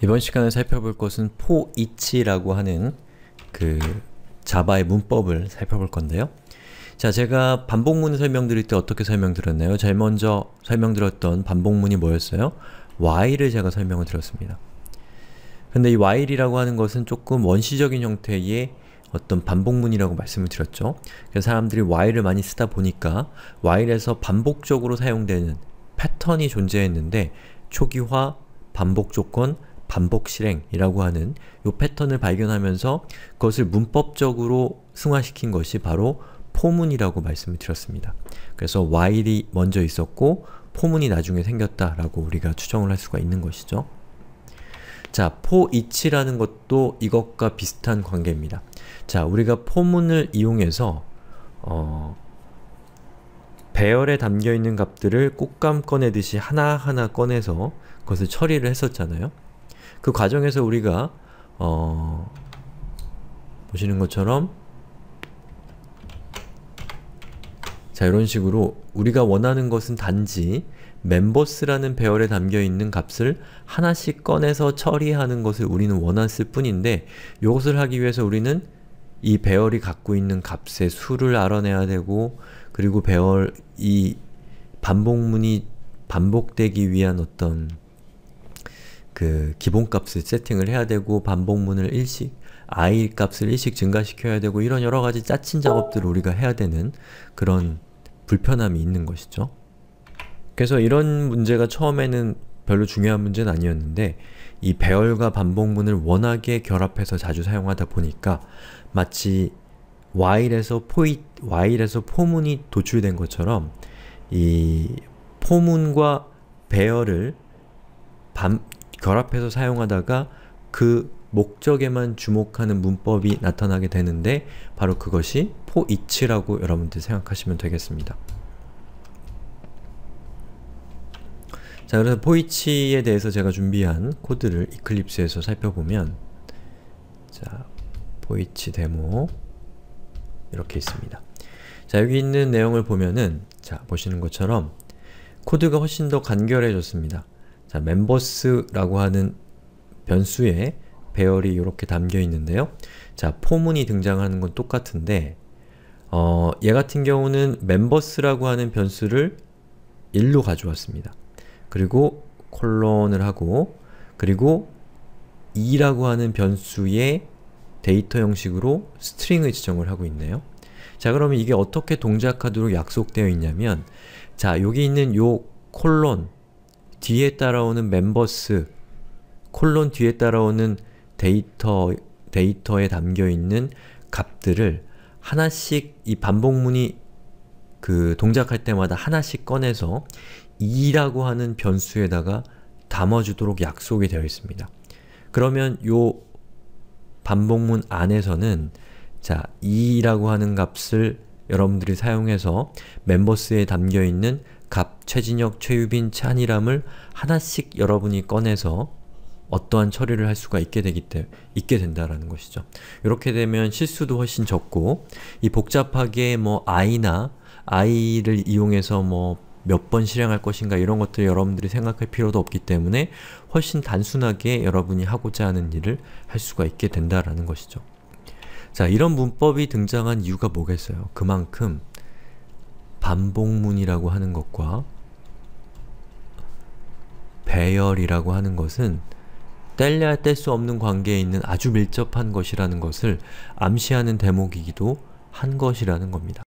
이번 시간에 살펴볼 것은 포이치라고 하는 그 자바의 문법을 살펴볼 건데요. 자, 제가 반복문을 설명드릴 때 어떻게 설명드렸나요? 제일 먼저 설명드렸던 반복문이 뭐였어요? while을 제가 설명을 드렸습니다. 근데 이 while이라고 하는 것은 조금 원시적인 형태의 어떤 반복문이라고 말씀을 드렸죠. 그래서 사람들이 while을 많이 쓰다 보니까 while에서 반복적으로 사용되는 패턴이 존재했는데 초기화, 반복 조건, 반복 실행이라고 하는 이 패턴을 발견하면서 그것을 문법적으로 승화시킨 것이 바로 포문이라고 말씀을 드렸습니다. 그래서 while이 먼저 있었고 포문이 나중에 생겼다라고 우리가 추정을 할 수가 있는 것이죠. 자, 포이치라는 것도 이것과 비슷한 관계입니다. 자, 우리가 포문을 이용해서 어, 배열에 담겨있는 값들을 꽃감 꺼내듯이 하나하나 꺼내서 그것을 처리를 했었잖아요. 그 과정에서 우리가 어, 보시는 것처럼 자 이런 식으로 우리가 원하는 것은 단지 멤버스라는 배열에 담겨있는 값을 하나씩 꺼내서 처리하는 것을 우리는 원했을 뿐인데 이것을 하기 위해서 우리는 이 배열이 갖고 있는 값의 수를 알아내야 되고 그리고 배열 이 반복문이 반복되기 위한 어떤 그 기본값을 세팅을 해야 되고 반복문을 일씩 i 값을 일씩 증가시켜야 되고 이런 여러가지 짜친 작업들을 우리가 해야 되는 그런 불편함이 있는 것이죠. 그래서 이런 문제가 처음에는 별로 중요한 문제는 아니었는데 이 배열과 반복문을 워낙에 결합해서 자주 사용하다 보니까 마치 while에서 포이, while에서 포문이 도출된 것처럼 이 포문과 배열을 반, 결합해서 사용하다가 그 목적에만 주목하는 문법이 나타나게 되는데 바로 그것이 포이치라고 여러분들 생각하시면 되겠습니다. 자 그래서 포이치에 대해서 제가 준비한 코드를 이클립스에서 살펴보면 자 포이치 데모 이렇게 있습니다. 자 여기 있는 내용을 보면은 자 보시는 것처럼 코드가 훨씬 더 간결해졌습니다. 자, 멤버스라고 하는 변수에 배열이 이렇게 담겨 있는데요. 자, 포문이 등장하는 건 똑같은데 어, 얘 같은 경우는 멤버스라고 하는 변수를 1로 가져왔습니다. 그리고 콜론을 하고 그리고 2라고 하는 변수의 데이터 형식으로 스트링을 지정을 하고 있네요. 자 그러면 이게 어떻게 동작하도록 약속되어 있냐면 자 여기 있는 요 콜론 뒤에 따라오는 멤버스 콜론 뒤에 따라오는 데이터 데이터에 담겨 있는 값들을 하나씩 이 반복문이 그 동작할 때마다 하나씩 꺼내서 2라고 하는 변수에다가 담아주도록 약속이 되어 있습니다. 그러면 요 반복문 안에서는 자 2라고 하는 값을 여러분들이 사용해서 멤버스에 담겨있는 갑, 최진혁, 최유빈, 찬이람을 하나씩 여러분이 꺼내서 어떠한 처리를 할 수가 있게 되기 때 있게 된다라는 것이죠. 이렇게 되면 실수도 훨씬 적고 이 복잡하게 뭐 i나 i를 이용해서 뭐 몇 번 실행할 것인가 이런 것들 여러분들이 생각할 필요도 없기 때문에 훨씬 단순하게 여러분이 하고자 하는 일을 할 수가 있게 된다라는 것이죠. 자, 이런 문법이 등장한 이유가 뭐겠어요? 그만큼 반복문이라고 하는 것과 배열이라고 하는 것은 뗄래야 뗄 수 없는 관계에 있는 아주 밀접한 것이라는 것을 암시하는 대목이기도 한 것이라는 겁니다.